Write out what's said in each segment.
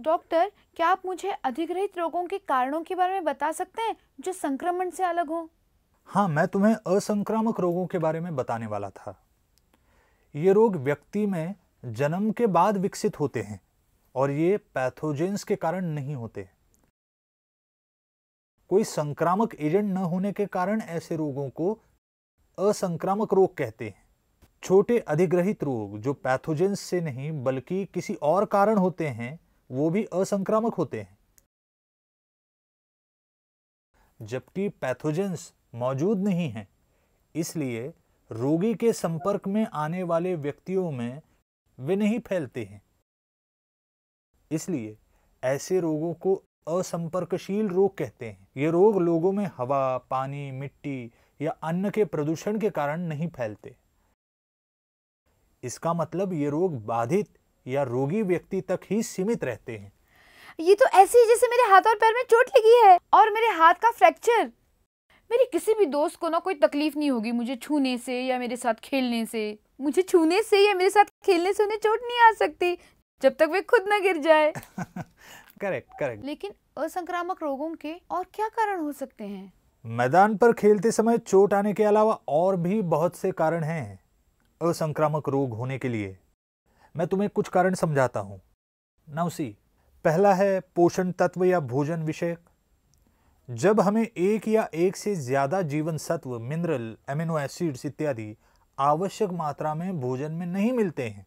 Doctor क्या आप मुझे अधिग्रहित रोगों के कारणों के बारे में बता सकते हैं जो संक्रमण से अलग हो हाँ मैं तुम्हें असंक्रामक रोगों के बारे में बताने वाला था ये रोग व्यक्ति में जन्म के बाद विकसित होते हैं और ये पैथोजेंस के कारण नहीं होते कोई संक्रामक एजेंट न होने के कारण ऐसे रोगों को असंक्रामक रोग कहते हैं छोटे अधिग्रहित रोग जो पैथोजेंस से नहीं बल्कि किसी और कारण होते हैं वो भी असंक्रामक होते हैं जबकि पैथोजेंस मौजूद नहीं हैं इसलिए रोगी के संपर्क में आने वाले व्यक्तियों में वे नहीं फैलते हैं इसलिए ऐसे रोगों को असंपर्कशील रोग कहते हैं ये रोग लोगों में हवा पानी मिट्टी या अन्न के प्रदूषण के कारण नहीं फैलते इसका मतलब ये रोग बाधित या रोगी व्यक्ति तक ही सीमित रहते हैं ये तो ऐसी जैसे मेरे हाथ और पैर में चोट लगी है और मेरे हाथ का फ्रैक्चर मेरे किसी भी दोस्त को ना कोई तकलीफ नहीं होगी मुझे छूने से या मेरे साथ खेलने से मुझे छूने से या मेरे साथ खेलने से उन्हें चोट नहीं आ सकती जब तक वे खुद ना गिर जाए करेक्ट करेक्ट लेकिन असंक्रामक रोगों के और क्या कारण हो सकते हैं मैदान पर खेलते समय चोट आने के अलावा और भी बहुत से कारण हैं असंक्रामक रोग होने के लिए मैं तुम्हें कुछ कारण समझाता हूँ नौसी पहला है पोषण तत्व या भोजन विषय जब हमें एक या एक से ज़्यादा जीवन सत्व मिनरल एमिनो एसिड्स इत्यादि आवश्यक मात्रा में भोजन में नहीं मिलते हैं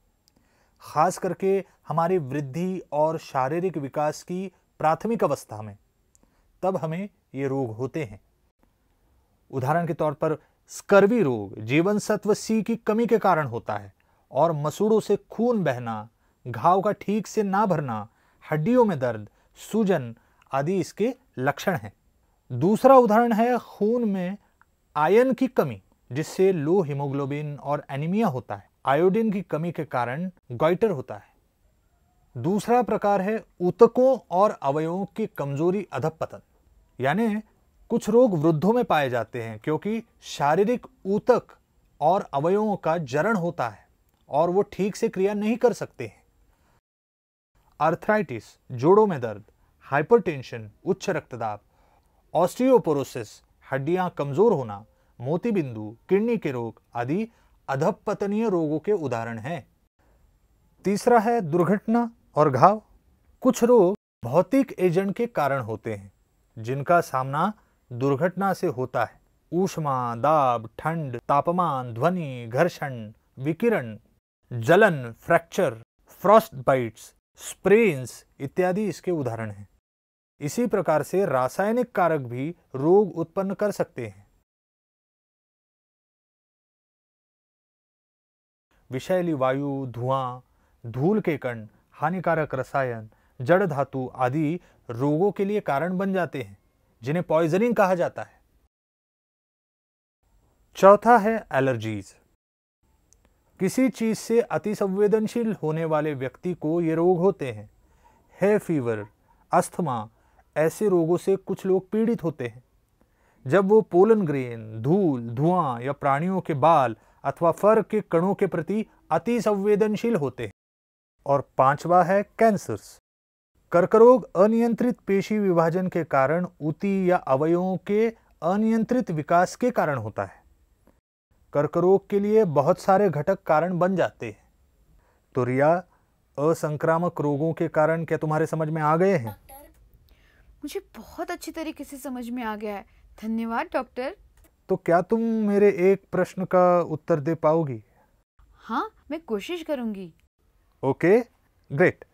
खास करके हमारी वृद्धि और शारीरिक विकास की प्राथमिक अवस्था में तब हमें ये रोग होते हैं उदाहरण के तौर पर स्कर्वी रोग जीवन सत्व सी की कमी के कारण होता है और मसूड़ों से खून बहना घाव का ठीक से ना भरना हड्डियों में दर्द सूजन आदि इसके लक्षण हैं दूसरा उदाहरण है खून में आयन की कमी जिससे लो हीमोग्लोबिन और एनीमिया होता है आयोडीन की कमी के कारण गॉइटर होता है दूसरा प्रकार है ऊतकों और अवयवों की कमजोरी अधपतन यानी कुछ रोग वृद्धों में पाए जाते हैं क्योंकि शारीरिक ऊतक और अवयवों का जरण होता है और वो ठीक से क्रिया नहीं कर सकते हैं अर्थराइटिस जोड़ों में दर्द हाइपरटेंशन उच्च रक्तदाब ऑस्टियोपोरोसिस हड्डियां कमजोर होना मोतीबिंदु किडनी के रोग आदि अधपतनीय रोगों के उदाहरण हैं तीसरा है दुर्घटना और घाव कुछ रोग भौतिक एजेंट के कारण होते हैं जिनका सामना दुर्घटना से होता है ऊष्मा दाब ठंड तापमान ध्वनि घर्षण विकिरण जलन फ्रैक्चर फ्रॉस्ट बाइट्स स्प्रेन्स इत्यादि इसके उदाहरण हैं इसी प्रकार से रासायनिक कारक भी रोग उत्पन्न कर सकते हैं विषैली वायु धुआं धूल के कण हानिकारक रसायन जड़ धातु आदि रोगों के लिए कारण बन जाते हैं जिन्हें पॉइजनिंग कहा जाता है चौथा है एलर्जीज किसी चीज़ से अति संवेदनशील होने वाले व्यक्ति को ये रोग होते हैं है फीवर अस्थमा ऐसे रोगों से कुछ लोग पीड़ित होते हैं जब वो पोलन ग्रेन धूल धुआं या प्राणियों के बाल अथवा फर के कणों के प्रति अति संवेदनशील होते हैं और पांचवा है कैंसर्स कर्करोग अनियंत्रित पेशी विभाजन के कारण उती या अवयवों के अनियंत्रित विकास के कारण होता है कर्क रोग के लिए बहुत सारे घटक कारण बन जाते हैं तो रिया असंक्रामक रोगों के कारण क्या तुम्हारे समझ में आ गए हैं मुझे बहुत अच्छी तरीके से समझ में आ गया है धन्यवाद डॉक्टर तो क्या तुम मेरे एक प्रश्न का उत्तर दे पाओगी हाँ मैं कोशिश करूंगी ओके ग्रेट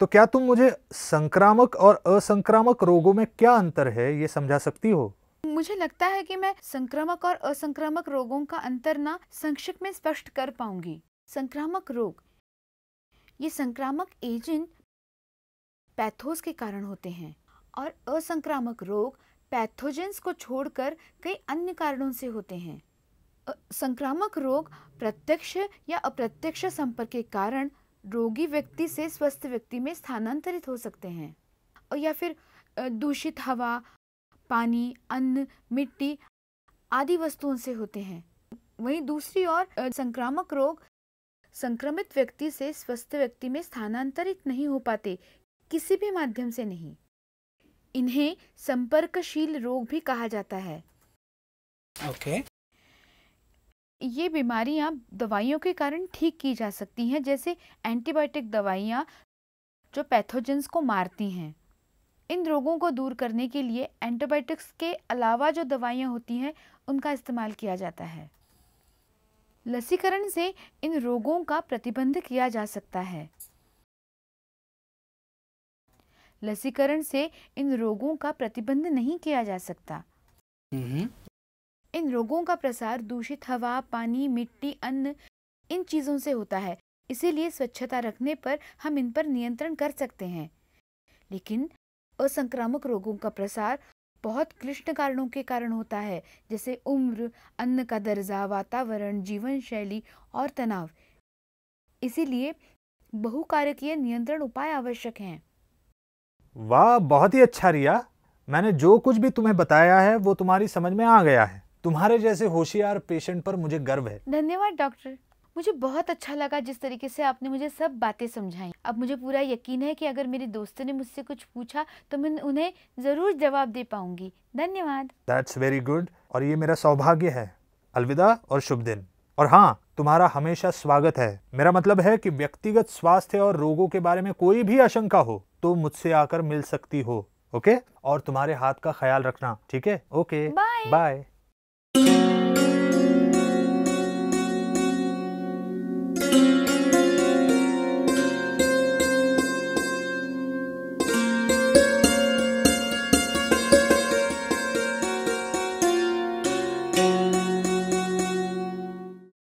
तो क्या तुम मुझे संक्रामक और असंक्रामक रोगों में क्या अंतर है ये समझा सकती हो मुझे लगता है कि मैं संक्रामक और असंक्रामक रोगों का अंतर ना संक्षिप्त में स्पष्ट कर पाऊंगी संक्रामक रोग ये संक्रामक एजेंट पैथोस के कारण होते हैं और असंक्रामक रोग पैथोजेंस को छोड़कर कई अन्य कारणों से होते हैं संक्रामक रोग प्रत्यक्ष या अप्रत्यक्ष संपर्क के कारण रोगी व्यक्ति से स्वस्थ व्यक्ति में स्थानांतरित हो सकते हैं और या फिर दूषित हवा पानी अन्न मिट्टी आदि वस्तुओं से होते हैं वहीं दूसरी ओर संक्रामक रोग संक्रमित व्यक्ति से स्वस्थ व्यक्ति में स्थानांतरित नहीं हो पाते किसी भी माध्यम से नहीं इन्हें संपर्कशील रोग भी कहा जाता है ओके okay. ये बीमारियां दवाइयों के कारण ठीक की जा सकती हैं जैसे एंटीबायोटिक दवाइयां जो पैथोजेंस को मारती हैं इन रोगों को दूर करने के लिए एंटीबायोटिक्स के अलावा जो दवाइयाँ होती हैं उनका इस्तेमाल किया जाता है लसीकरण से इन रोगों का प्रतिबंध किया जा सकता है लसीकरण से इन रोगों का प्रतिबंध नहीं किया जा सकता हम्म। इन रोगों का प्रसार दूषित हवा पानी मिट्टी अन्न इन चीज़ों से होता है इसीलिए स्वच्छता रखने पर हम इन पर नियंत्रण कर सकते हैं लेकिन असंक्रामक रोगों का प्रसार बहुत क्लिष्ट कारणों के कारण होता है जैसे उम्र अन्न का दर्जा वातावरण जीवन शैली और तनाव इसीलिए बहुकारकीय नियंत्रण उपाय आवश्यक हैं वाह बहुत ही अच्छा रिया मैंने जो कुछ भी तुम्हें बताया है वो तुम्हारी समझ में आ गया है तुम्हारे जैसे होशियार पेशेंट पर मुझे गर्व है धन्यवाद डॉक्टर मुझे बहुत अच्छा लगा जिस तरीके से आपने मुझे सब बातें समझाई अब मुझे पूरा यकीन है कि अगर मेरे दोस्तों ने मुझसे कुछ पूछा तो मैं उन्हें ज़रूर जवाब दे पाऊंगी धन्यवाद दैट्स वेरी गुड और ये मेरा सौभाग्य है अलविदा और शुभ दिन और हाँ तुम्हारा हमेशा स्वागत है मेरा मतलब है कि व्यक्तिगत स्वास्थ्य और रोगों के बारे में कोई भी आशंका हो तो मुझसे आकर मिल सकती हो ओके और तुम्हारे हाथ का ख्याल रखना ठीक है ओके बाय